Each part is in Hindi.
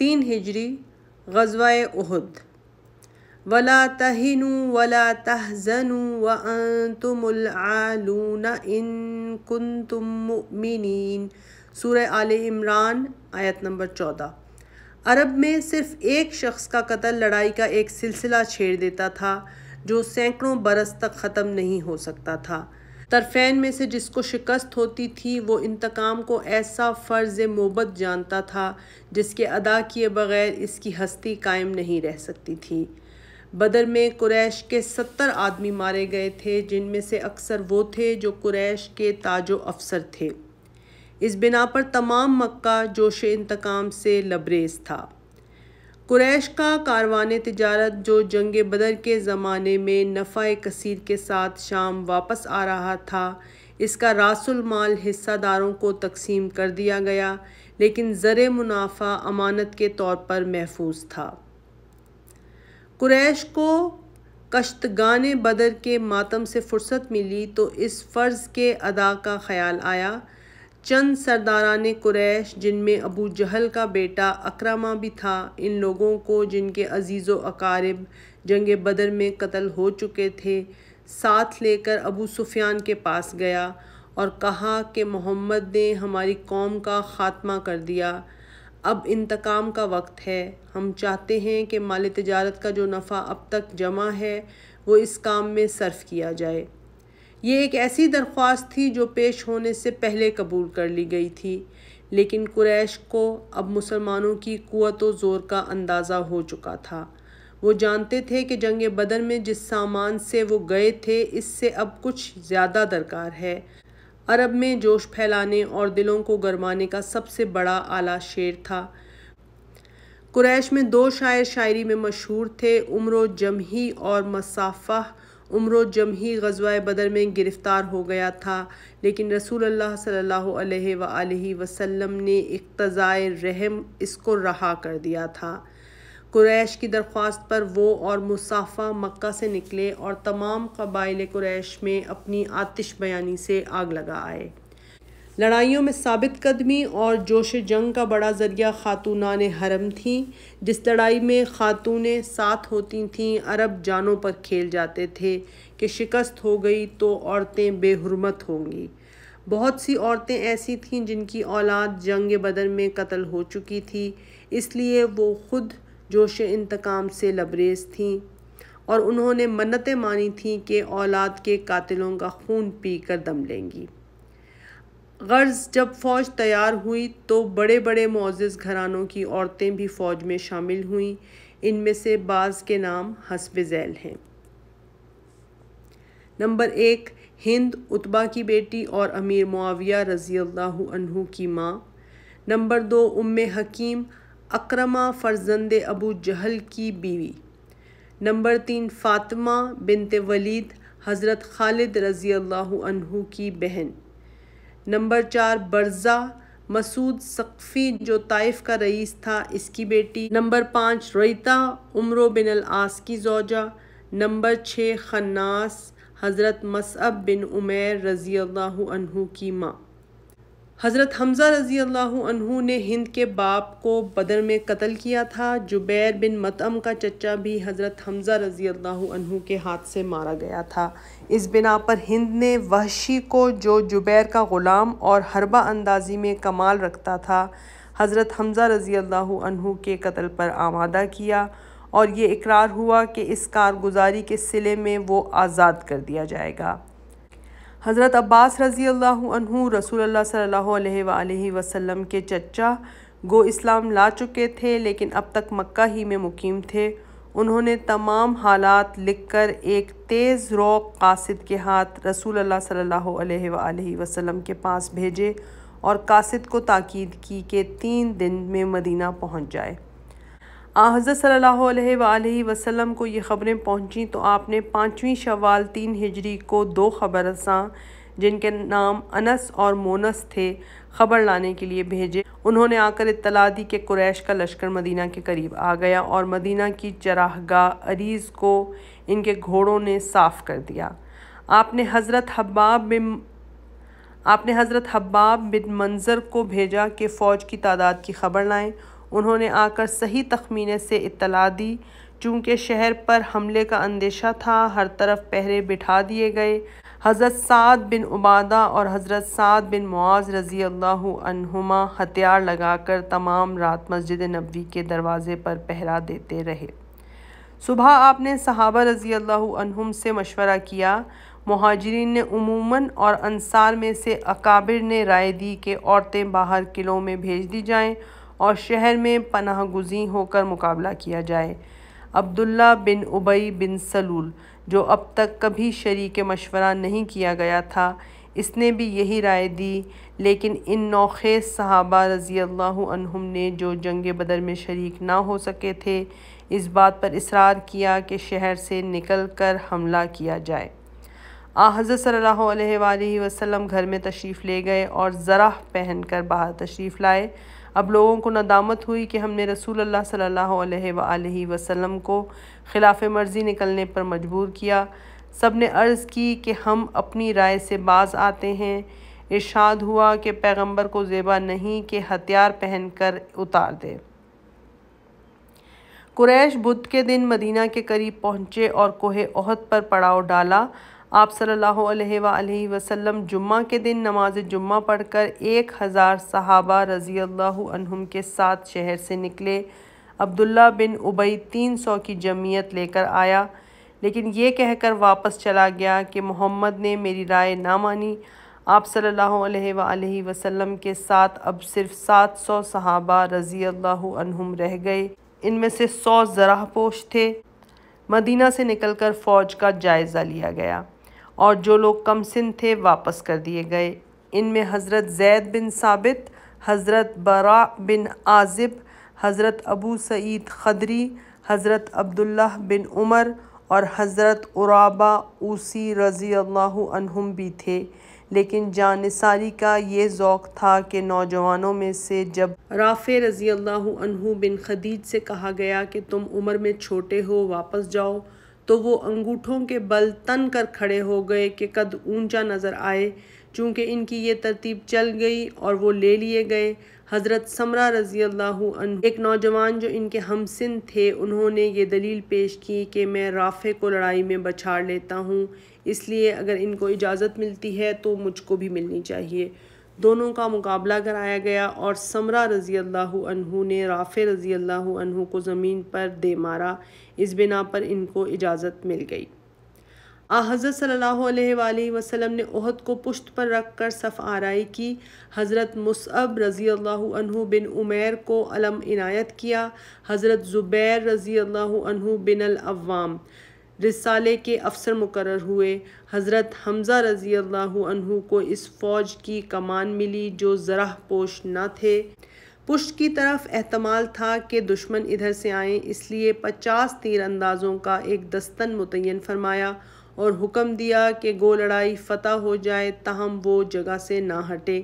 तीन हिजरी गजवा उहद वला तहनु वला तहजनु व आलून इन कुन तुमिन सूर आल इमरान आयत नंबर चौदह अरब में सिर्फ एक शख्स का कत्ल लड़ाई का एक सिलसिला छेड़ देता था जो सैकड़ों बरस तक ख़त्म नहीं हो सकता था तरफ़ैन में से जिसको शिकस्त होती थी वो इंतकाम को ऐसा फ़र्ज़ मोबत जानता था जिसके अदा किए बग़ैर इसकी हस्ती कायम नहीं रह सकती थी बदर में कुरैश के सत्तर आदमी मारे गए थे जिनमें से अक्सर वो थे जो कुरैश के ताजो अफसर थे इस बिना पर तमाम मक्का जोश इंतकाम से लबरेज था कुरैश का कारवान तजारत जो जंग बदर के ज़माने में नफ़ा कसीर के साथ शाम वापस आ रहा था इसका रासुलमाल हिस्सादारों को तकसीम कर दिया गया लेकिन ज़र मुनाफा अमानत के तौर पर महफूज था कुरैश को कश्तगान बदर के मातम से फुर्सत मिली तो इस फ़र्ज़ के अदा का ख्याल आया चंद सरदारान कुरैश जिनमें अबू जहल का बेटा अक्रमा भी था इन लोगों को जिनके अजीज़ अकारब जंग बदर में कत्ल हो चुके थे साथ लेकर अबू सुफियान के पास गया और कहा कि मोहम्मद ने हमारी कौम का ख़ात्मा कर दिया अब इंतकाम का वक्त है हम चाहते हैं कि माल तजारत का जो नफ़ा अब तक जमा है वो इस काम में सर्फ किया जाए ये एक ऐसी दरख्वास्त थी जो पेश होने से पहले कबूल कर ली गई थी लेकिन कुरैश को अब मुसलमानों की क़वत व ज़ोर का अंदाज़ा हो चुका था वो जानते थे कि जंग बदर में जिस सामान से वो गए थे इससे अब कुछ ज़्यादा दरकार है अरब में जोश फैलाने और दिलों को गरमाने का सबसे बड़ा आला शेर था कुरैश में दो शायर शायरी में मशहूर थे उम्र जमही और मसाफ़ा उम्र जम ही गजवा बदर में गिरफ़्तार हो गया था लेकिन रसूल अल्लाह सल्लल्लाहु अलैहि सल्ला वसल्लम ने इकतज़ाय रहम इसको रहा कर दिया था कुरैश की दरख्वास्त पर वो और मुसाफा मक्का से निकले और तमाम कबाइल कुरैश में अपनी आतिश बयानी से आग लगा आए लड़ाइयों में साबित कदमी और जोश जंग का बड़ा ज़रिया खातूनान हरम थीं जिस लड़ाई में खातूनें साथ होती थीं अरब जानों पर खेल जाते थे कि शिकस्त हो गई तो औरतें बेहरमत होंगी बहुत सी औरतें ऐसी थीं जिनकी औलाद जंग बदन में कत्ल हो चुकी थी इसलिए वो खुद जोश इंतकाम से लबरेज थीं और उन्होंने मन्नतें मानी थीं कि औलाद के कातिलों का खून पी कर दम लेंगी गर्ज़ जब फ़ौज तैयार हुई तो बड़े बड़े मोज़ घरानों की औरतें भी फ़ौज में शामिल हुईं इनमें से बाज़ के नाम हसब जैल हैं नंबर एक हिंद उतबा की बेटी और अमीर मुआविया रज़ी अल्लाह की माँ नंबर दो उम हकीम अक्रमा फ़र्जंद अबू जहल की बीवी नंबर तीन फ़ातिमा बिनते वलीद हज़रत खालिद रज़ी अल्लाह की बहन नंबर चार बर्जा मसूद सकफ़ी जो ताइफ का रईस था इसकी बेटी नंबर पाँच रईता उम्र बिन अलास की जोजा नंबर छः खन्नास हज़रत मसअब बिन उमेर रज़ी अल्लाह की माँ हज़रत हमज़ा रज़ी अल्लाह ने हिंद के बाप को बदर में कत्ल किया था जुबैर बिन मतम का चचा भी हज़रत हमज़ा रज़ी अल्लाह के हाथ से मारा गया था इस बिना पर हिंद ने वहशी को जो जुबैर का ग़ुलाम और हरबा अंदाजी में कमाल रखता था हज़रत हमज़ा रज़ी अल्लाह के कत्ल पर आमादा किया और ये इकरार हुआ कि इस कारगुजारी के सिले में वो आज़ाद कर दिया जाएगा हज़रत अब्बास रज़ी अल्लाह रसूल सल्लल्लाहु वसम के चचा गो इस्लाम ला चुके थे लेकिन अब तक मक्का ही में मुकीम थे उन्होंने तमाम हालात लिखकर एक तेज़ रोक कासिद के हाथ रसूल अल्लाह सल्लल्लाहु अलैहि वसल्लम के पास भेजे और कासिद को ताकीद की कि तीन दिन में मदीना पहुंच जाए हज़रत सल्लल्लाहु अलैहि वसल्लम को ये ख़बरें पहुंची तो आपने पाँचवीं शवाल तीन हिजरी को दो खबरसा जिनके नाम अनस और मोनस थे खबर लाने के लिए भेजे उन्होंने आकर इतला दी कि कुरैश का लश्कर मदीना के करीब आ गया और मदीना की चराहगा अरीज को इनके घोड़ों ने साफ कर दिया आपने हज़रत हब्बाब बिन आपने हज़रत हब्बाब बिन मंज़र को भेजा कि फ़ौज की तादाद की खबर लाएं उन्होंने आकर सही तखमीने से इतला दी चूँकि शहर पर हमले का अंदेशा था हर तरफ पहरे बिठा दिए गए हज़रत साद बिन उबादा और हज़रत साद बिन मुआज रज़ी अल्लाह हथियार लगाकर तमाम रात मस्जिद नबी के दरवाज़े पर पहरा देते रहे सुबह आपने सहाबा रज़ी अल्लाम से मशवरा किया महाजरीन ने उमूमन और अनसार में से अकाबिर ने राय दी कि औरतें बाहर किलों में भेज दी जाएँ और शहर में पनाह गुजी होकर मुकाबला किया जाए अब्दुल्ला बिन उबई बिन सलूल जो अब तक कभी शरीक मशवरा नहीं किया गया था इसने भी यही राय दी लेकिन इन नौखेज सहाबा रज़ी अल्लाह ने जो जंग बदर में शरीक ना हो सके थे इस बात पर इसरार किया कि शहर से निकल कर हमला किया जाए आज़र सल्ला वसम घर में तशरीफ़ ले गए और ज़रा पहन कर बाहर तशरीफ़ लाए अब लोगों को नदामत हुई कि हमने रसूल अल्लाह सल्लल्लाहु अलैहि वसल्लम को खिलाफ मर्ज़ी निकलने पर मजबूर किया सब ने अर्ज़ की कि हम अपनी राय से बाज आते हैं इर्शाद हुआ कि पैगंबर को जेबा नहीं कि हथियार पहन कर उतार दे कुरैश बुध के दिन मदीना के करीब पहुँचे और कोहे ओहद पर पड़ाव डाला आप सल्लल्लाहु अलैहि वसल्लम जुम्मा के दिन नमाज जुम्मा पढ़कर एक हज़ार सहाबा रज़ी अल्लाह के साथ शहर से निकले अब्दुल्ला बिन उबई तीन सौ की जमीयत लेकर आया लेकिन ये कहकर वापस चला गया कि मोहम्मद ने मेरी राय ना मानी आप सल्लल्लाहु अलैहि वसल्लम के साथ अब सिर्फ सात सौ सहाबा रज़ी अल्लाम रह गए इनमें से सौ ज़रा पोश थे मदीना से निकलकर फ़ौज का जायज़ा लिया गया और जो लोग कम सिन थे वापस कर दिए गए इनमें हज़रत जैद बिन साबित हज़रत बरा बिन आज़िब हज़रत अबू सईद खदरी हज़रत अब्दुल्ला बिन उमर और हज़रत उराबा उसी रज़ी भी थे लेकिन जानसारी का ये ओक़ था कि नौजवानों में से जब राफ़े रज़ी अल्लाह बिन खदीज से कहा गया कि तुम उम्र में छोटे हो वापस जाओ तो वो अंगूठों के बल तन कर खड़े हो गए कि कद ऊंचा नज़र आए चूँकि इनकी ये तरतीब चल गई और वो ले लिए गए हज़रत समरा रज़ी अल्लाह एक नौजवान जो इनके हमसिन थे उन्होंने ये दलील पेश की कि मैं राफ़े को लड़ाई में बछाड़ लेता हूँ इसलिए अगर इनको इजाज़त मिलती है तो मुझको भी मिलनी चाहिए दोनों का मुकाबला कराया गया और समरा रज़ी अल्लाह ने राफ़े रज़ी अल्लाह को ज़मीन पर दे मारा इस बिना पर इनको इजाज़त मिल गई आ हज़रत सल्लल्लाहु अलैहि वसल्लम ने उहद को पुश्त पर रख कर सफ़ आरई की हज़रत मुसअब रज़ी अल्लाह बिन उमेर को अलम इनायत किया हज़रत ज़ुबैर रज़ी अल्लाह बिन अवाम रिसाले के अफसर मुकर हुए हज़रत हमज़ा रज़ी अल्लाह को इस फ़ौज की कमान मिली जो ज़रा पोश न थे पुश्त की तरफ अहतमाल था कि दुश्मन इधर से आएँ इसलिए पचास तीर अंदाज़ों का एक दस्तन मुतन फरमाया और हुक्म दिया कि गो लड़ाई फ़तह हो जाए तहम वो जगह से ना हटे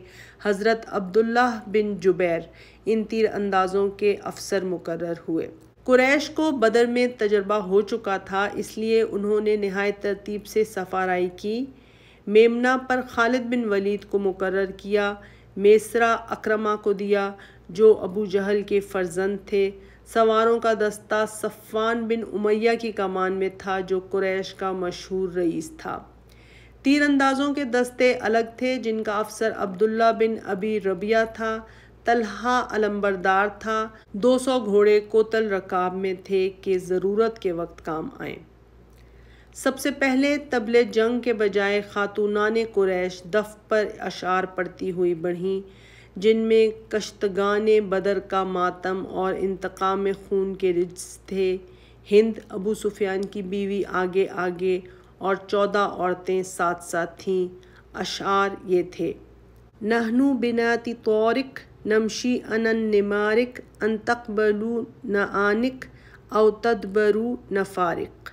हज़रत अब्दुल्ला बिन जुबैर इन तीर अंदाज़ों के अफसर मुकर हुए कुरैश को बदर में तजर्बा हो चुका था इसलिए उन्होंने नहायत तरतीब से सफाराई की मेमना पर खालिद बिन वलीद को मुकर किया मेसरा अक्रमा को दिया जो अबू जहल के फर्जंद थे सवारों का दस्ता सफ़ान बिन उमैया की कमान में था जो कुरैश का मशहूर रईस था तीरंदाजों के दस्ते अलग थे जिनका अफसर अब्दुल्ला बिन अबी रबिया था तलहा अलम्बरदार था 200 घोड़े कोतल रकाब में थे कि ज़रूरत के वक्त काम आए सबसे पहले तबले जंग के बजाय खातूनान कुरैश दफ पर अशार पड़ती हुई बढ़ी जिनमें कश्तगान बदर का मातम और इंतकाम खून के रिज थे हिंद अबू सुफियान की बीवी आगे आगे और चौदह औरतें साथ साथ थीं अशार ये थे नहनु बिनाति तौरिक नमशी अनन निमारिक अनतकबलू न आनिक न फारिक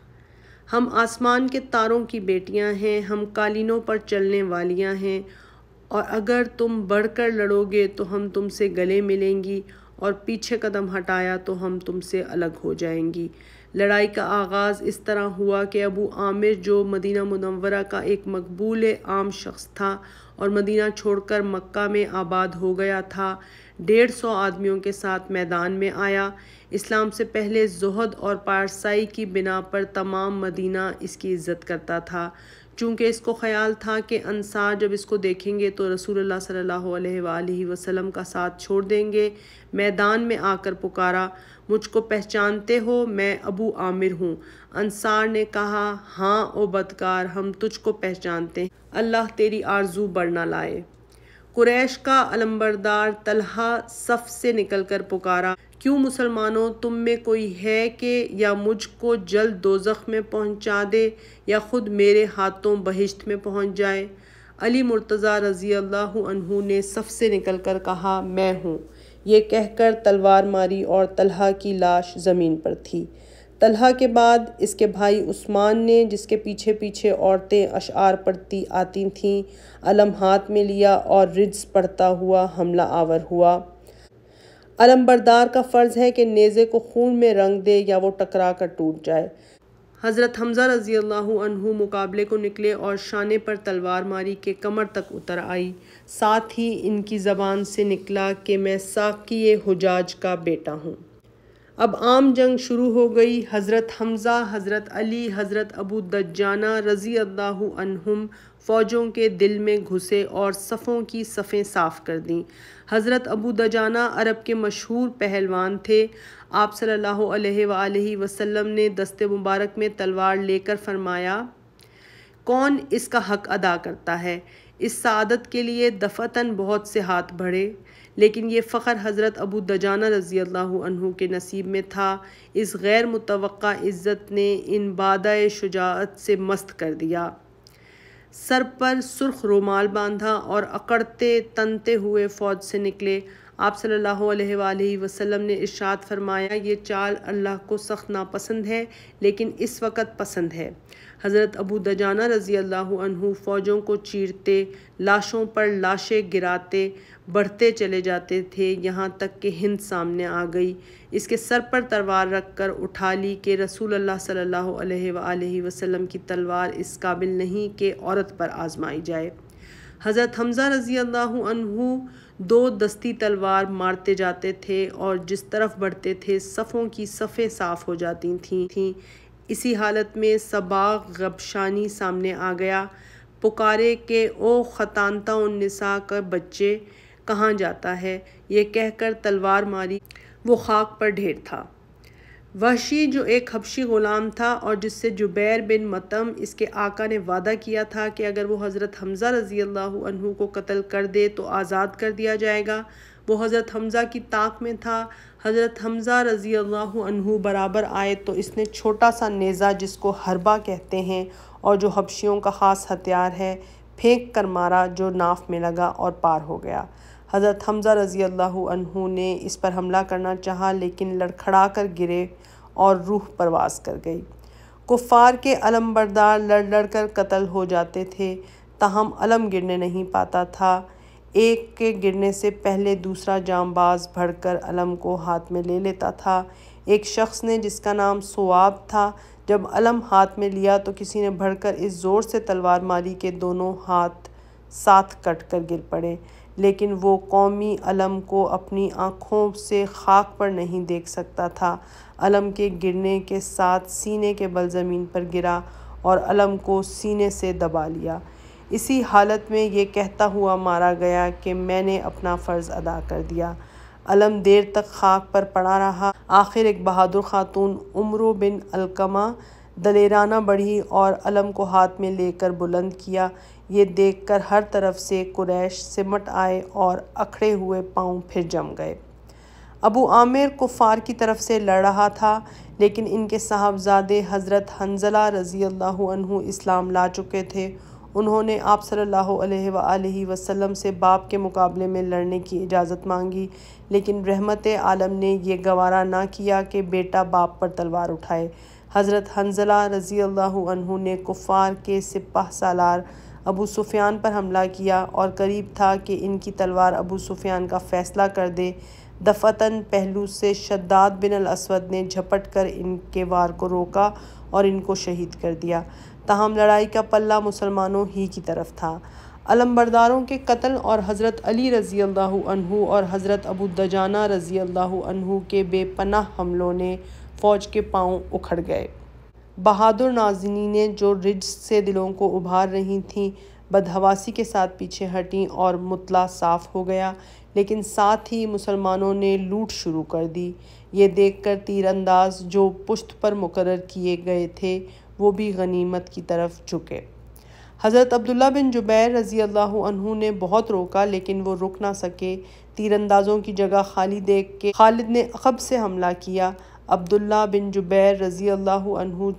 हम आसमान के तारों की बेटियां हैं हम कालीनों पर चलने वालियां हैं और अगर तुम बढ़कर लड़ोगे तो हम तुमसे गले मिलेंगी और पीछे कदम हटाया तो हम तुमसे अलग हो जाएंगी लड़ाई का आगाज़ इस तरह हुआ कि अबू आमिर जो मदीना मुनवरा का एक मकबूल आम शख्स था और मदीना छोड़कर मक्का में आबाद हो गया था डेढ़ सौ आदमियों के साथ मैदान में आया इस्लाम से पहले जहद और पारसाई की बिना पर तमाम मदीना इसकी इज़्ज़त करता था चूँकि इसको ख्याल था कि अनसार जब इसको देखेंगे तो रसूल सल्लल्लाहु वसलम वसल्लम का साथ छोड़ देंगे मैदान में आकर पुकारा मुझको पहचानते हो मैं अबू आमिर हूँ अनसार ने कहा हाँ ओ बदकार हम तुझको पहचानते हैं अल्लाह तेरी आरजू बढ़ना लाए कुरैश का अलंबरदार तलहा सफ़ से निकलकर पुकारा क्यों मुसलमानों तुम में कोई है कि या मुझको जल्द दोजख में पहुंचा दे या ख़ुद मेरे हाथों बहिश्त में पहुंच जाए अली मुर्तज़ा रज़ी अल्लाह ने सफ़ से निकल कर कहा मैं हूँ ये कहकर तलवार मारी और तलहा की लाश ज़मीन पर थी तलहा के बाद इसके भाई उस्मान ने जिसके पीछे पीछे औरतें अशार पढ़ती आती थीं अलम हाथ में लिया और रिज्स पढ़ता हुआ हमला आवर हुआ अलमबरदार का फ़र्ज़ है कि नेज़े को खून में रंग दे या वो टकरा कर टूट जाए हज़रत हमज़ा रज़ी अल्लाह मुकाबले को निकले और शाने पर तलवार मारी के कमर तक उतर आई साथ ही इनकी ज़बान से निकला कि मैं साकी हजाज का बेटा हूँ अब आम जंग शुरू हो गई हज़रत हमज़ा हज़रत अली हज़रत अबू दज्जाना रज़ी अल्लाह फ़ौजों के दिल में घुसे और सफ़ों की सफ़ें साफ़ कर दीं हज़रत अबू दजाना अरब के मशहूर पहलवान थे आप सल्लल्लाहु अलैहि वसल्लम ने दस्ते मुबारक में तलवार लेकर फरमाया कौन इसका हक अदा करता है इस सदत के लिए दफ़तन बहुत से हाथ बढ़े लेकिन ये फ़ख्र हज़रत अबू दजाना रज़ी अल्लाह के नसीब में था इस गैर इज़्ज़त ने इन बादा शुजात से मस्त कर दिया सर पर सुर्ख रुमाल बांधा और अकड़ते तनते हुए फ़ौज से निकले आप सल्लल्लाहु अलैहि वसल्लम ने इशात फरमाया ये चाल अल्लाह को सख्त नापसंद है लेकिन इस वक्त पसंद है हज़रत अबू दजाना रज़ी अल्लाह फ़ौजों को चीरते लाशों पर लाशें गिराते बढ़ते चले जाते थे यहाँ तक कि हिंद सामने आ गई इसके सर पर तलवार कर उठा ली कि रसूल अल्लाह सल्लल्लाहु अलैहि वसल्लम की तलवार इस काबिल नहीं कि औरत पर आजमाई जाए हज़रत हमज़ा रज़ी अल्लाह दो दस्ती तलवार मारते जाते थे और जिस तरफ बढ़ते थे सफ़ों की सफ़ें साफ़ हो जाती थी थी। इसी हालत में सबाग गबशानी सामने आ गया पुकारे के ओ ख़तानता निसा का बच्चे कहाँ जाता है ये कहकर तलवार मारी वो खाक पर ढेर था वहशी जो एक हबशी ग़ुलाम था और जिससे जुबैर बिन मतम इसके आका ने वादा किया था कि अगर वो हज़रत हमज़ा रज़ी अल्लाह को कत्ल कर दे तो आज़ाद कर दिया जाएगा वो हज़रत हमज़ा की ताक में था हज़रत हमज़ा रज़ी अल्लाह बराबर आए तो इसने छोटा सा नेज़ा जिसको हरबा कहते हैं और जो हबशियों का ख़ास हथियार है फेंक कर मारा जो नाफ में लगा और पार हो गया हज़रत हमज़ा रज़ी अल्लाह ने इस पर हमला करना चाहा लेकिन लड़खड़ा कर गिरे और रूह परवास कर गई कुफ़ार के अलमबरदार लड़ लड़ कर कत्ल हो जाते थे ताहम अलम गिरने नहीं पाता था एक के गिरने से पहले दूसरा जामबाज भड़कर अलम को हाथ में ले लेता था एक शख्स ने जिसका नाम सुब था जब अलम हाथ में लिया तो किसी ने कर इस ज़ोर से तलवार मारी के दोनों हाथ साथ कट कर गिर पड़े लेकिन वो कौमी अलम को अपनी आँखों से खाक पर नहीं देख सकता था अलम के गिरने के साथ सीने के बल ज़मीन पर गिरा और अलम को सीने से दबा लिया इसी हालत में ये कहता हुआ मारा गया कि मैंने अपना फ़र्ज़ अदा कर दिया अलम देर तक खाक पर पड़ा रहा आखिर एक बहादुर खातून उम्र बिन अलकमा दलेराना बढ़ी और अलम को हाथ में लेकर बुलंद किया ये देखकर हर तरफ से कुरैश सिमट आए और अखड़े हुए पांव फिर जम गए अबू आमिर कुफ़ार की तरफ से लड़ रहा था लेकिन इनके साहबजादे हज़रत हंजला रज़ी अल्लाह इस्लाम ला चुके थे उन्होंने आप सल्लल्लाहु अलैहि वसल्लम से बाप के मुकाबले में लड़ने की इजाज़त मांगी लेकिन रहमत आलम ने यह गवारा ना किया कि बेटा बाप पर तलवार उठाए हज़रत हंजला रज़ी अल्लाह ने कुफ़ार के सिपाह सालार अबू सुफियान पर हमला किया और करीब था कि इनकी तलवार अबू सुफियान का फ़ैसला कर दे दफ़तन पहलू से शद्दाद बिन असवद ने झपट कर इनके वार को रोका और इनको शहीद कर दिया ताहम लड़ाई का पल्ला मुसलमानों ही की तरफ था अलम्बरदारों के कत्ल और हज़रत अली रज़ी अल्लाह अनहु और हज़रत अबू दजाना रज़ी अल्लाह अनहु के बेपनाह हमलों ने फ़ौज के पाँव उखड़ गए बहादुर ने जो रिज से दिलों को उभार रही थीं बदहवासी के साथ पीछे हटी और मुतला साफ़ हो गया लेकिन साथ ही मुसलमानों ने लूट शुरू कर दी ये देखकर तीरंदाज जो पुश्त पर मुकर किए गए थे वो भी गनीमत की तरफ झुके हज़रत अब्दुल्ला बिन जुबैर रज़ी अल्लाह ने बहुत रोका लेकिन वो रुक ना सके तीरंदाज़ों की जगह खाली देख के खालिद ने अकब से हमला किया अब्दुल्ला बिन जुबैर रज़ी अल्लाह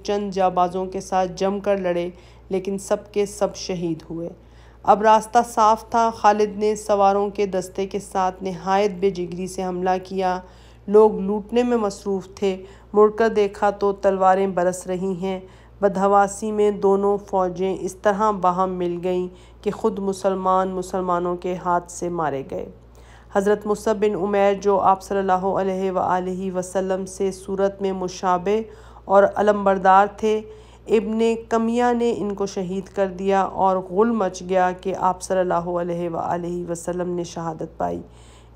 चंद जाबाज़ों के साथ जम कर लड़े लेकिन सब के सब शहीद हुए अब रास्ता साफ था खालिद ने सवारों के दस्ते के साथ नहायत बेजिगरी से हमला किया लोग लूटने में मसरूफ़ थे मुड़कर देखा तो तलवारें बरस रही हैं बदहवासी में दोनों फ़ौजें इस तरह बाहम मिल गईं कि ख़ुद मुसलमान मुसलमानों के हाथ से मारे गए हज़रत मुसब बिन उमैर जो आप अलैहि सल्ला वसल्लम से सूरत में मुशाबे और अलमबरदार थे इबन कमिया ने इनको शहीद कर दिया और गुल मच गया कि आप सल्लल्लाहु अलैहि वसल्लम ने शहादत पाई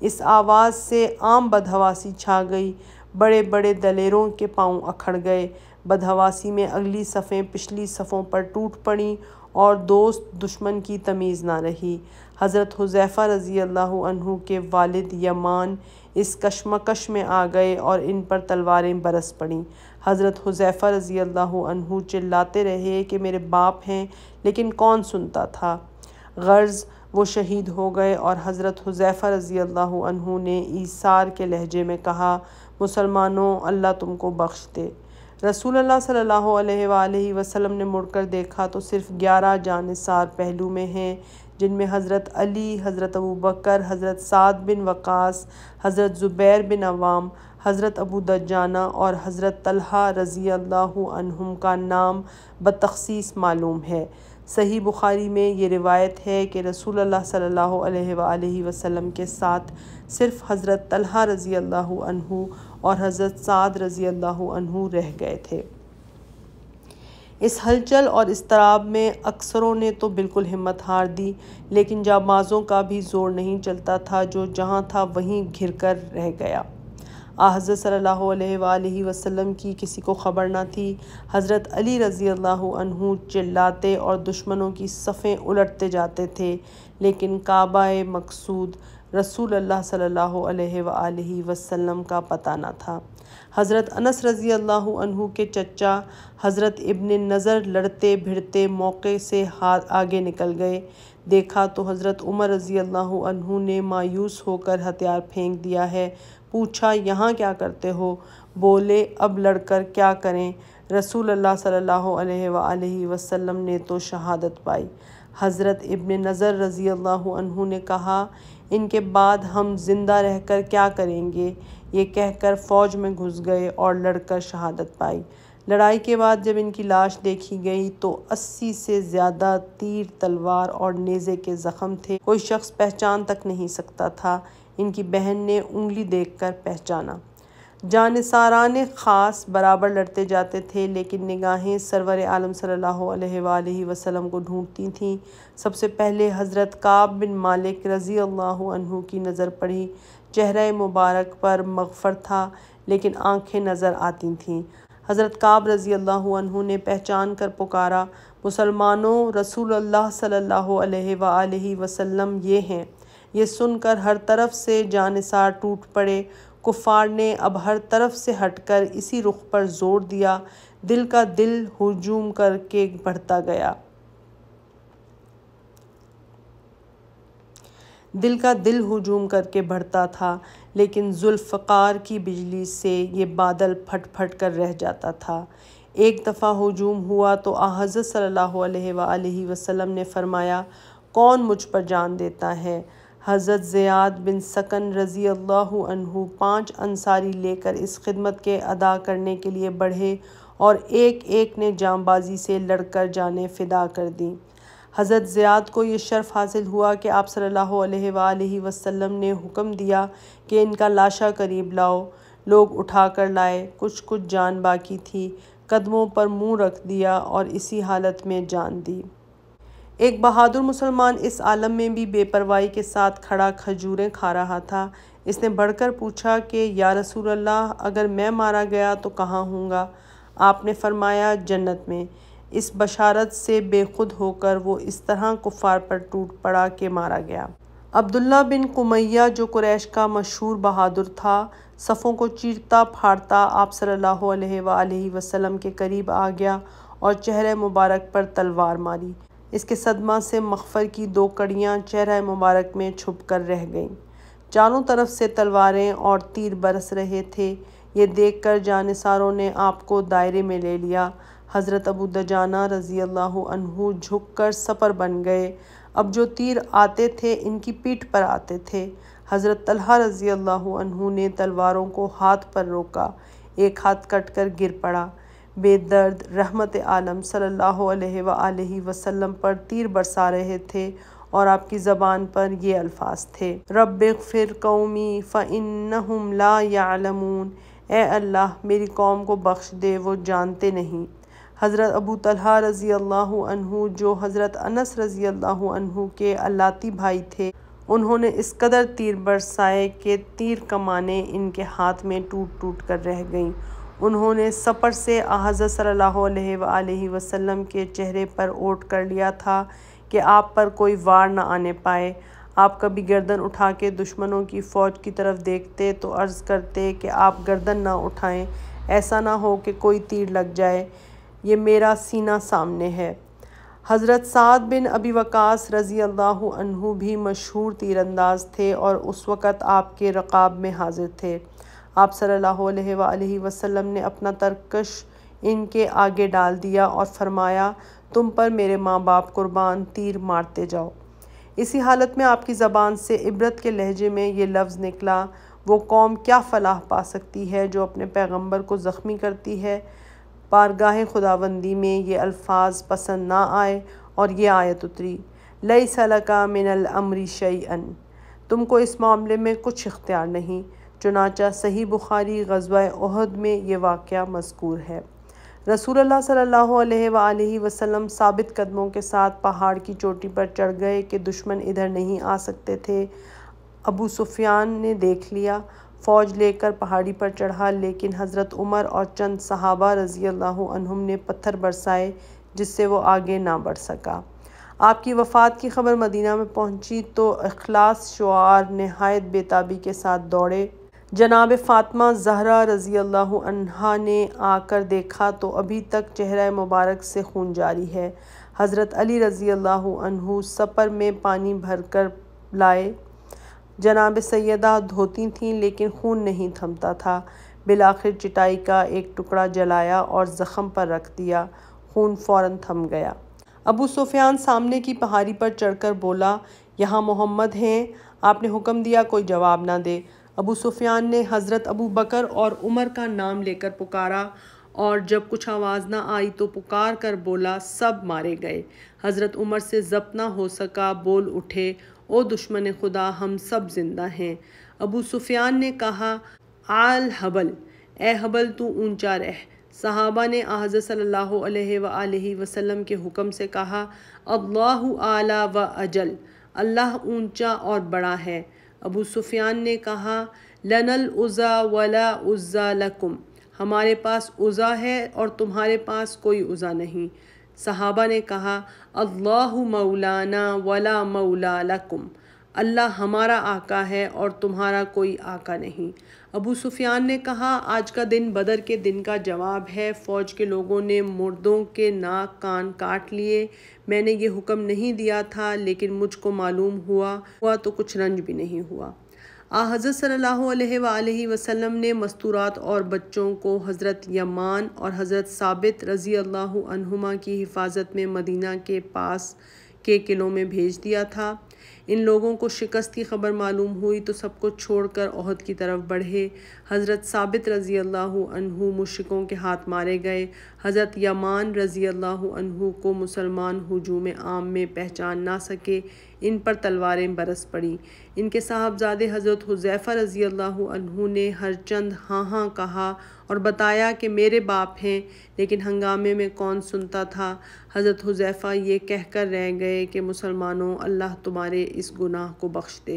इस आवाज़ से आम बदहवासी छा गई बड़े बड़े दलेरों के पांव अखड़ गए बदहवासी में अगली सफ़ें पिछली सफ़ों पर टूट पड़ी और दोस्त दुश्मन की तमीज़ ना रही हज़रत हुज़ैफ़ा रज़ी अल्लाह के वालिद यमान इस कशमकश में आ गए और इन पर तलवारें बरस पड़ीं हज़रत हुज़ैफ़ा रज़ी अल्लाह चिल्लाते रहे कि मेरे बाप हैं लेकिन कौन सुनता था गर्ज़ वो शहीद हो गए और हज़रत हुज़ैफ़ा रज़ी अल्लाह ने ईसार के लहजे में कहा मुसलमानों अल्लाह तुमको बख्श दे रसूल अल्लाह सल्लल्लाहु अलैहि वसल्लम ने मुड़कर देखा तो सिर्फ़ ग्यारह जानसार पहलू में हैं जिनमें हज़रत अली हज़रत अबू बकर हज़रत साद बिन वक़ास हज़रत ज़ुबैर बिन अवाम हज़रत अबू दजाना और हज़रत तलहा रज़ी अल्लाम का नाम बतखसीस मालूम है सही बुखारी में ये रिवायत है कि रसूल अल्लाह सल्लल्लाहु अलैहि वसल्लम के साथ सिर्फ़ हज़रत तलहा रज़ी अल्लाह और हज़रत साद रज़ी अल्लाह रह गए थे इस हलचल और इसतराब में अक्सरों ने तो बिल्कुल हिम्मत हार दी लेकिन जाबाज़ों का भी जोर नहीं चलता था जो जहाँ था वहीं घिर कर रह गया हज़रत सल्लल्लाहु अलैहि वसल्लम की किसी को ख़बर ना थी हज़रत अली रज़ी अल्लाह चिल्लाते और दुश्मनों की सफ़ें उलटते जाते थे लेकिन काबा मकसूद रसूल अल्लाह सल्लल्लाहु अलैहि वसल्लम का पता ना था हज़रत अनस रज़ी अल्लाह के चचा हज़रत इब्न नज़र लड़ते भिड़ते मौके से हाथ आगे निकल गए देखा तो हज़रत उमर रज़ी अल्लाह ने मायूस होकर हथियार फेंक दिया है पूछा यहाँ क्या करते हो बोले अब लड़कर क्या करें रसूल अल्लाह सल्लल्लाहु अलैहि वसल्लम ने तो शहादत पाई हज़रत इब्न नज़र रज़ी अल्लाह ने कहा इनके बाद हम जिंदा रहकर क्या करेंगे ये कहकर फ़ौज में घुस गए और लड़कर शहादत पाई लड़ाई के बाद जब इनकी लाश देखी गई तो 80 से ज़्यादा तीर तलवार और नेज़े के ज़ख्म थे कोई शख्स पहचान तक नहीं सकता था इनकी बहन ने उंगली देखकर पहचाना जानसारान ख़ास बराबर लड़ते जाते थे लेकिन निगाहें सरवर आलम सल्लल्लाहु अलैहि वसल्लम को ढूंढती थीं सबसे पहले हज़रत काब बिन मालिक रज़ी अल्लाह की नज़र पड़ी चेहरे मुबारक पर मगफ़र था लेकिन आंखें नज़र आती थीं हज़रत काब रज़ी अल्लाह ने पहचान कर पुकारा मुसलमानों रसूल अल्लाह सल्लल्लाहु अलैहि वसल्लम ये हैं ये सुनकर हर तरफ से जानसार टूट पड़े कुफार ने अब हर तरफ से हटकर इसी रुख पर जोर दिया दिल का दिल हजूम करके बढ़ता गया दिल का दिल हजूम करके बढ़ता था लेकिन जुल्फ़कार की बिजली से ये बादल फट फट कर रह जाता था एक दफ़ा हजूम हुआ तो आज़रत सल्लल्लाहु अलैहि वसल्लम ने फ़रमाया कौन मुझ पर जान देता है हज़रत ज़ियाद बिन सकन रज़ी अल्लाह पाँच अंसारी लेकर इस खिदमत के अदा करने के लिए बढ़े और एक एक ने जामबाजी से लड़कर जाने फ़िदा कर दी हज़रत ज़ियाद को ये शर्फ़ हासिल हुआ कि आप सल्लल्लाहु अलैहि वसल्लम ने हुक्म दिया कि इनका लाशा करीब लाओ लोग उठा कर लाए कुछ कुछ जान बाकी थी कदमों पर मुंह रख दिया और इसी हालत में जान दी एक बहादुर मुसलमान इस आलम में भी बेपरवाही के साथ खड़ा खजूरें खा रहा था इसने बढ़कर पूछा कि या रसूल अल्लाह अगर मैं मारा गया तो कहाँ हूँगा आपने फरमाया जन्नत में इस बशारत से बेखुद होकर वो इस तरह कुफार पर टूट पड़ा के मारा गया अब्दुल्ला बिन कुमैया जो कुरैश का मशहूर बहादुर था सफ़ों को चीरता फाड़ता आप सल्ला वसलम के करीब आ गया और चेहरे मुबारक पर तलवार मारी इसके सदमा से मखफर की दो कड़ियाँ चेहरे मुबारक में छुप कर रह गईं चारों तरफ से तलवारें और तीर बरस रहे थे ये देखकर जानसारों ने आपको दायरे में ले लिया हज़रत अबू दजाना रज़ी अल्लाह झुक कर सफ़र बन गए अब जो तीर आते थे इनकी पीठ पर आते थे हज़रत तलहा रज़ी अल्लाह ने तलवारों को हाथ पर रोका एक हाथ कट कर गिर पड़ा बेदर्द रहमत आलम सल्ला वसलम पर तीर बरसा रहे थे और आपकी ज़बान पर ये अल्फाज थे रब फिर कौमी फ़िन ला यालमून ए अल्लाह मेरी कौम को बख्श दे वो जानते नहीं हज़रत अबू तलहा रज़ी अल्लाह जो हज़रत अनस रज़ी अल्लाह के अलाती भाई थे उन्होंने इस कदर तीर बरसाए कि तीर कमाने इनके हाथ में टूट टूट कर रह गईं उन्होंने सफ़र से आज़रत सल्ला वसम के चेहरे पर ओट कर लिया था कि आप पर कोई वार ना आने पाए आप कभी गर्दन उठा के दुश्मनों की फ़ौज की तरफ देखते तो अर्ज़ करते कि आप गर्दन ना उठाएं ऐसा ना हो कि कोई तीर लग जाए ये मेरा सीना सामने है हज़रत साद बिन अबी वकास रज़ी अल्लाह भी मशहूर तीरंदाज थे और उस वक़्त आपके रकाब में हाजिर थे आप सल्लल्लाहु वसम ने अपना तरकश इनके आगे डाल दिया और फरमाया तुम पर मेरे माँ बाप कुर्बान तीर मारते जाओ इसी हालत में आपकी ज़बान से इबरत के लहजे में ये लफ्ज़ निकला वो कौम क्या फलाह पा सकती है जो अपने पैगम्बर को ज़ख्मी करती है बारगाह खुदाबंदी में ये अल्फाज पसंद ना आए और ये आयत उतरी लई सलका मिनल अमरी अन तुमको इस मामले में कुछ इख्तियार नहीं चुनाचा सही बुखारी गजवा अहद में ये वाक़ मजकूर है रसूल अलैहि वसम साबित कदमों के साथ पहाड़ की चोटी पर चढ़ गए कि दुश्मन इधर नहीं आ सकते थे अबू सुफियान ने देख लिया फ़ौज लेकर पहाड़ी पर चढ़ा लेकिन हज़रत उमर और चंद सहाबा रज़ी अल्लाह ने पत्थर बरसाए जिससे वो आगे ना बढ़ सका आपकी वफ़ात की ख़बर मदीना में पहुंची तो अखलास शुआर नहायत बेताबी के साथ दौड़े जनाब फ़ातमा जहरा रज़ी अल्लाह ने आकर देखा तो अभी तक चेहरा मुबारक से खून जारी है हज़रत अली रज़ी अल्लाह सफ़र में पानी भर कर लाए जनाब सैदा धोती थीं लेकिन खून नहीं थमता था बिलाखिर चिटाई का एक टुकड़ा जलाया और ज़ख़म पर रख दिया खून फ़ौर थम गया अबू सुफियान सामने की पहाड़ी पर चढ़कर बोला यहाँ मोहम्मद हैं आपने हुक्म दिया कोई जवाब ना दे अबू सुफियान ने हज़रत अबू बकर और उमर का नाम लेकर पुकारा और जब कुछ आवाज़ ना आई तो पुकार कर बोला सब मारे गए हज़रत उमर से जब्त ना हो सका बोल उठे ओ दुश्मन खुदा हम सब जिंदा हैं अबू सुफियान ने कहा आल हबल ए हबल तू ऊंचा रह सहाबा ने आज सल्लल्लाहु अलैहि वसल्लम के हुक्म से कहा अल्लाह आला व अजल अल्लाह ऊंचा और बड़ा है अबू सुफियान ने कहा लनल उज़ा वला उज़ा लकुम हमारे पास उज़ा है और तुम्हारे पास कोई उज़ा नहीं सहाबा ने कहा अल्लाह मौलाना वला मौला लकुम अल्लाह हमारा आका है और तुम्हारा कोई आका नहीं अबू सुफियान ने कहा आज का दिन बदर के दिन का जवाब है फ़ौज के लोगों ने मुर्दों के नाक कान काट लिए मैंने ये हुक्म नहीं दिया था लेकिन मुझको मालूम हुआ हुआ तो कुछ रंज भी नहीं हुआ आ हज़रत सल्लल्लाहु अलैहि वसल्लम ने मस्तूरात और बच्चों को हज़रत यमान और हज़रत साबित रज़ी अल्लाह की हिफाजत में मदीना के पास के किलों में भेज दिया था इन लोगों को शिकस्त की खबर मालूम हुई तो सबको छोड़कर अहद की तरफ बढ़े हज़रत साबित रज़ी अल्लाह मुशिकों मुशकों के हाथ मारे गए हज़रत यमान रज़ी अल्लाह को मुसलमान हजूम आम में पहचान ना सके इन पर तलवारें बरस पड़ी इनके साहबजादे हज़रत हुजैफ़ा रज़ी अल्लाह ने हर चंद हाँ हाँ कहा और बताया कि मेरे बाप हैं लेकिन हंगामे में कौन सुनता था हज़रत हुजैफ़ा ये कहकर रह गए कि मुसलमानों अल्लाह तुम्हारे इस गुनाह को बख्श दे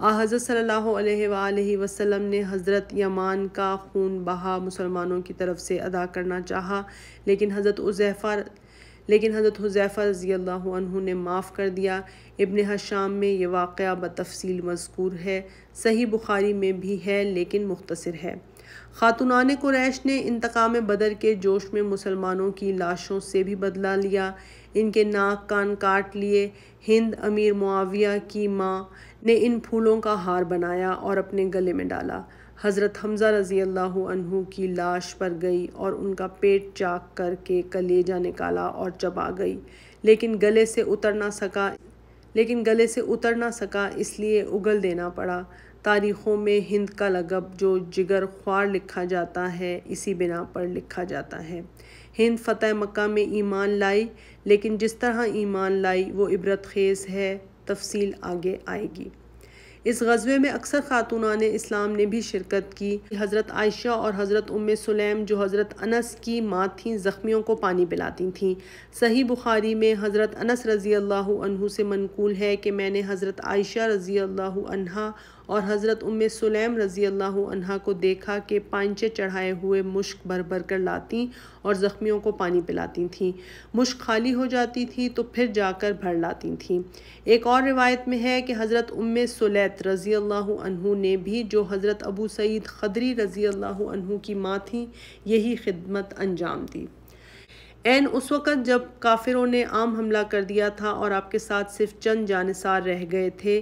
आ हज़रत सल्लल्लाहु अलैहि वसल्लम ने हज़रत यमान का खून बहा मुसलमानों की तरफ से अदा करना चाहा लेकिन हज़रत उजैफ़ा लेकिन हज़रत हुजैफ़ा रज़ी अल्लाह ने माफ़ कर दिया इबन हशाम में ये वाक़ा बतफसील मजकूर है सही बुखारी में भी है लेकिन मुख्तर है ख़ातुनान कुरैश ने इंतकाम बदर के जोश में मुसलमानों की लाशों से भी बदला लिया इनके नाक कान काट लिए हिंद अमीर मुआविया की माँ ने इन फूलों का हार बनाया और अपने गले में डाला हज़रत हमज़ा रज़ी अल्लाह की लाश पर गई और उनका पेट चाक करके कलेजा निकाला और चबा गई लेकिन गले से उतर ना सका लेकिन गले से उतर ना सका इसलिए उगल देना पड़ा तारीख़ों में हिंद का लगब जो जिगर ख्वार लिखा जाता है इसी बिना पर लिखा जाता है हिंद फतेह मक्का में ईमान लाई लेकिन जिस तरह ईमान लाई वो इबरत खेज़ है तफसील आगे आएगी इस गज़बे में अक्सर ख़ातूनान इस्लाम ने भी शिरकत की हज़रत आयशा और हज़रत उम सुलेम जो हज़रत अनस की माँ थीं ज़ख्मियों को पानी पिलाती थीं सही बुखारी में हज़रत अनस रज़ी अल्लाह से मनकूल है कि मैंने हज़रत आयशा रज़ी अल्लाह और हज़रत उम सुलेम रज़ी अल्लाह अनहा को देखा कि पांचे चढ़ाए हुए मुश्क भर भर कर लाती और ज़ख्मियों को पानी पिलाती थीं मुश्क खाली हो जाती थी तो फिर जाकर भर लाती थीं एक और रिवायत में है कि हज़रत उम सुलैत रज़ी अल्लाह ने भी जो हज़रत अबू सईद खदरी रज़ी अल्लाह की माँ थीं यही खिदमत अंजाम दी एन उस वक़्त जब काफिरों ने आम हमला कर दिया था और आपके साथ सिर्फ चंद जानसार रह गए थे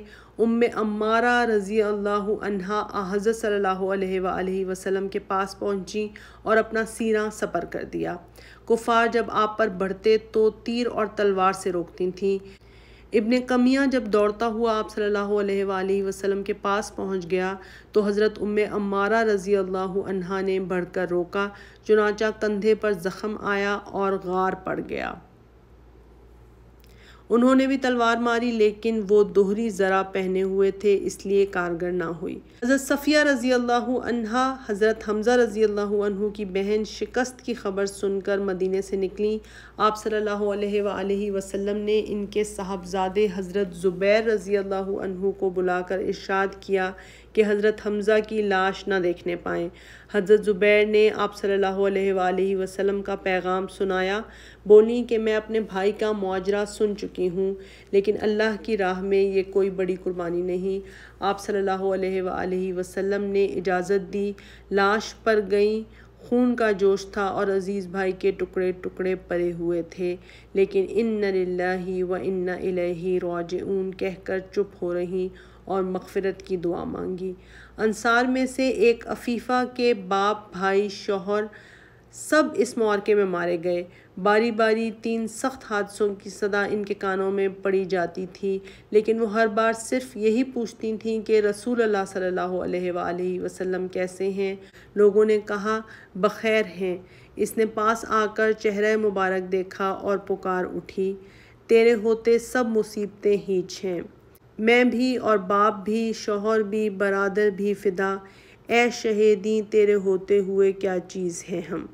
उम अम्मारा रज़ी अल्लाह अनहा हज़रत सल्लल्लाहु अलैहि के पास पहुंची और अपना सीना सपर कर दिया कुफ़ार जब आप पर बढ़ते तो तीर और तलवार से रोकती थीं इबन कमिया जब दौड़ता हुआ आप सल्लल्लाहु अलैहि वसल्लम के पास पहुंच गया तो हज़रत उम अम्मारा रज़ी अल्लाह ने बढ़कर रोका चुनाचा कंधे पर ज़ख़म आया और गार पड़ गया उन्होंने भी तलवार मारी लेकिन वो दोहरी ज़रा पहने हुए थे इसलिए कारगर ना हुई हज़रत सफ़िया रज़ी अल्लाह हज़रत हमज़ा रज़ी अल्लाह की बहन शिकस्त की खबर सुनकर मदीने से निकली आप सल्लल्लाहु अलैहि वसल्लम ने इनके साहबजादे हज़रत ज़ुबैर रज़ी अल्लाह को बुलाकर इर्शाद किया कि हज़रत हमज़ा की लाश ना देखने पाएँ हज़रत ज़ुबैर ने आप सल्लल्लाहु अलैहि वसल्लम का पैगाम सुनाया बोली कि मैं अपने भाई का मुआजरा सुन चुकी हूँ लेकिन अल्लाह की राह में ये कोई बड़ी कुर्बानी नहीं आप सल्लल्लाहु अलैहि वसल्लम ने इजाज़त दी लाश पर गई खून का जोश था और अज़ीज़ भाई के टुकड़े टुकड़े पड़े हुए थे लेकिन इन्ना लाही व इन्ना इलही रोज ऊन कहकर चुप हो रहीं और मगफरत की दुआ मांगी अंसार में से एक अफीफ़ा के बाप भाई शोहर सब इस मौके में मारे गए बारी बारी तीन सख्त हादसों की सदा इनके कानों में पड़ी जाती थी लेकिन वो हर बार सिर्फ यही पूछती थीं कि रसूल अल्लाह सल्लल्लाहु अलैहि वसल्लम कैसे हैं लोगों ने कहा बखैर हैं इसने पास आकर चेहरा मुबारक देखा और पुकार उठी तेरे होते सब मुसीबतें हीच हैं मैं भी और बाप भी शोहर भी बरदर भी फ़िदा ए शहीदी तेरे होते हुए क्या चीज़ है हम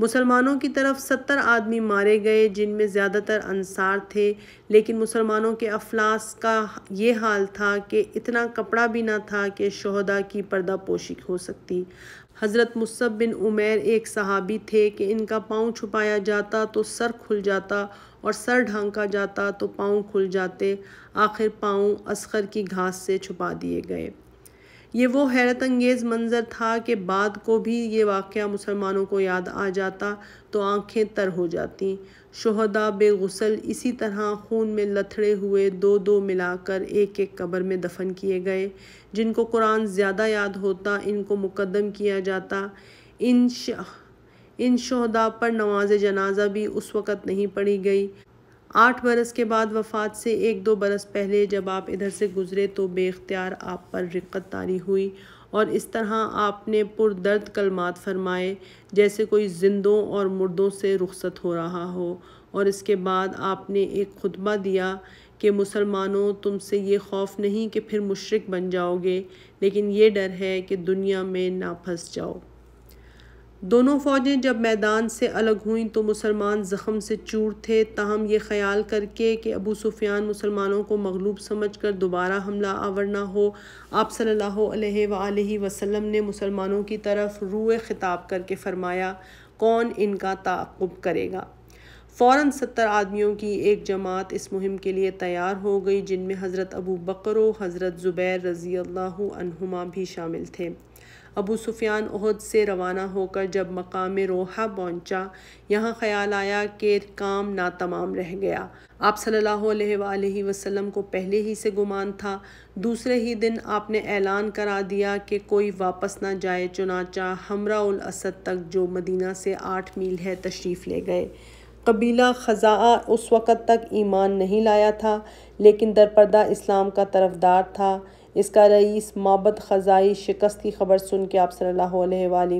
मुसलमानों की तरफ सत्तर आदमी मारे गए जिनमें ज़्यादातर अंसार थे लेकिन मुसलमानों के अफलास का ये हाल था कि इतना कपड़ा भी ना था कि शहदा की पर्दा पोशी हो सकती हज़रत मुसब बिन उमेर एक सहाबी थे कि इनका पाँव छुपाया जाता तो सर खुल जाता और सर ढांका जाता तो पाँव खुल जाते आखिर पाँव असखर की घास से छुपा दिए गए ये वो हैरत अंगेज़ मंज़र था कि बाद को भी ये वाक़ मुसलमानों को याद आ जाता तो आँखें तर हो जाती शहदा बेगसल इसी तरह खून में लथड़े हुए दो दो मिलाकर एक एक कब्र में दफन किए गए जिनको कुरान ज़्यादा याद होता इनको मुकदम किया जाता इन इन शहदा पर नमाज जनाजा भी उस वक़्त नहीं पढ़ी गई आठ बरस के बाद वफ़ात से एक दो बरस पहले जब आप इधर से गुज़रे तो बेख्तियार आप पर रिक्कत तारी हुई और इस तरह आपने पुरदर्द कलमात फरमाए जैसे कोई जिंदों और मुर्दों से रुखसत हो रहा हो और इसके बाद आपने एक खुतबा दिया कि मुसलमानों तुमसे ये खौफ नहीं कि फिर मुशरक बन जाओगे लेकिन ये डर है कि दुनिया में ना फंस जाओ दोनों फ़ौजें जब मैदान से अलग हुईं तो मुसलमान ज़ख़म से चूर थे तहम ये ख्याल करके कि अबू सुफियान मुसलमानों को मगलूब समझकर दोबारा हमला आवर हो आप सल्लल्लाहु सल्ला वसल्लम ने मुसलमानों की तरफ रूए ख़िताब करके फ़रमाया कौन इनका ताकुब करेगा फ़ौर सत्तर आदमियों की एक जमात इस मुहिम के लिए तैयार हो गई जिनमें हज़रत अबू बकर हज़रत ज़ुबैर रज़ी अल्लाहमा भी शामिल थे अबू सुफियान उहद से रवाना होकर जब मकाम रोहा पहुंचा यहाँ ख्याल आया कि काम तमाम रह गया आप सल्लल्लाहु अलैहि वसल्लम को पहले ही से गुमान था दूसरे ही दिन आपने ऐलान करा दिया कि कोई वापस ना जाए चुनाचा उल असद तक जो मदीना से आठ मील है तशरीफ़ ले गए कबीला ख़जा उस वक़्त तक ईमान नहीं लाया था लेकिन दरपर्दा इस्लाम का तरफदार था इसका रईस मबद ख़ज़ाई शिकस्त की खबर सुन के आप सल्ला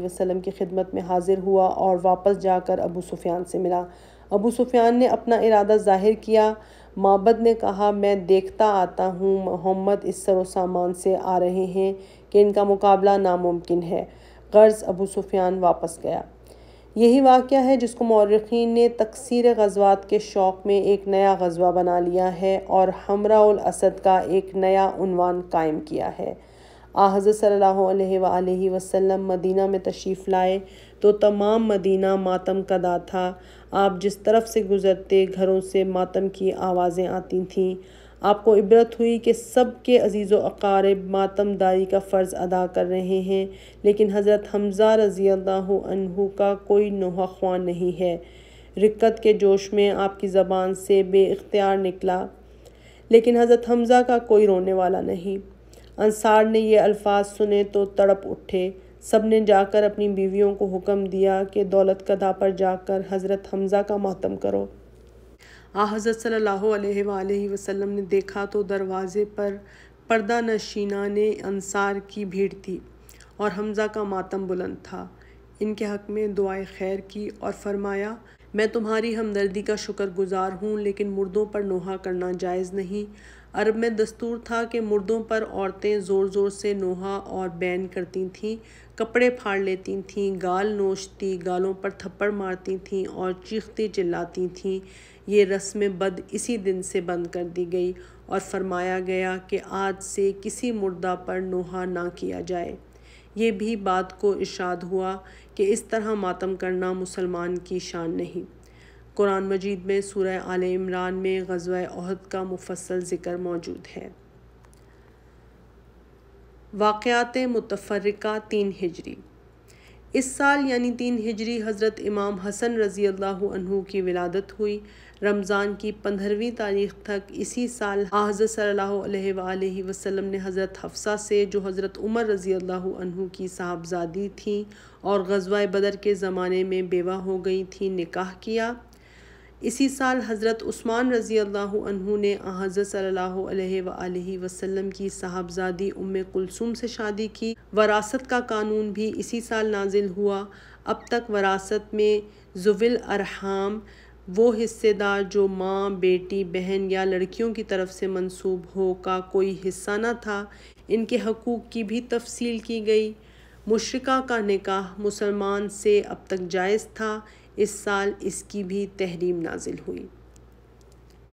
वसलम की खिदमत में हाजिर हुआ और वापस जाकर अबू सुफियान से मिला अबू सुफियान ने अपना इरादा ज़ाहिर किया मबद ने कहा मैं देखता आता हूँ मोहम्मद इस सरो सामान से आ रहे हैं कि इनका मुकाबला नामुमकिन है गर्ज़ अबू सुफियान वापस गया यही वाक़ है जिसको मौरखीन ने तकसीर गजवात के शौक़ में एक नया गजवा बना लिया है और हमराउल असद का एक नया उनवान कायम किया है आहज़ सल्ला वसम मदीना में तशरीफ़ लाए तो तमाम मदीना मातम कदा था आप जिस तरफ से गुज़रते घरों से मातम की आवाज़ें आती थीं आपको इबरत हुई कि सब के अज़ीज़ अकारब मातमदारी का फ़र्ज़ अदा कर रहे हैं लेकिन हज़रत हमज़ा रज़ी अनहु का कोई नोहा नहीं है रिक्कत के जोश में आपकी ज़बान से बेख्तियार निकला लेकिन हज़रत हमज़ा का कोई रोने वाला नहीं अंसार ने यह अल्फाज सुने तो तड़प उठे सब ने जाकर अपनी बीवियों को हुक्म दिया कि दौलत कदा पर जाकर हज़रत हमज़ा का मातम करो आ हज़रत सल्लल्लाहु ने देखा तो दरवाज़े पर पर्दा नशीना ने अंसार की भीड़ थी और हमज़ा का मातम बुलंद था इनके हक़ में दुआए खैर की और फरमाया मैं तुम्हारी हमदर्दी का गुज़ार हूँ लेकिन मुर्दों पर नोहा करना जायज़ नहीं अरब में दस्तूर था कि मुर्दों पर औरतें ज़ोर ज़ोर से नोहा और बैन करती थीं कपड़े फाड़ लेती थीं गाल नोचती गालों पर थप्पड़ मारती थीं और चीखती चिल्लाती थीं ये रस्म बद इसी दिन से बंद कर दी गई और फरमाया गया कि आज से किसी मुर्दा पर नोहा ना किया जाए ये भी बात को इशाद हुआ कि इस तरह मातम करना मुसलमान की शान नहीं कुरान मजीद में सूर्य आल इमरान में गजवा अहद का मुफसल ज़िक्र मौजूद है वाक़ात मुतफ़रका तीन हिजरी इस साल यानी तीन हिजरी हज़रत इमाम हसन रज़ी अल्लाह की विलादत हुई रमज़ान की पंद्रहवीं तारीख तक इसी साल हज़र सल्लल्लाहु अलैहि वसल्लम ने हज़रत हफ्सा से जो हज़रत उमर रज़ी अल्लाह की साहबजादी थी और गजवा बदर के ज़माने में बेवा हो गई थी निकाह किया इसी साल हज़रत उस्मान रज़ी अल्लाह ने हज़रत अलैहि वसल्लम की साहबजादी उम कुलसुम से शादी की वरासत का कानून भी इसी साल नाजिल हुआ अब तक वरासत में जुविल अरहाम वो हिस्सेदार जो माँ बेटी बहन या लड़कियों की तरफ से मंसूब हो का कोई हिस्सा न था इनके हकूक़ की भी तफसील की गई मुशरका का निकाह मुसलमान से अब तक जायज़ था इस साल इसकी भी तहरीम नाजिल हुई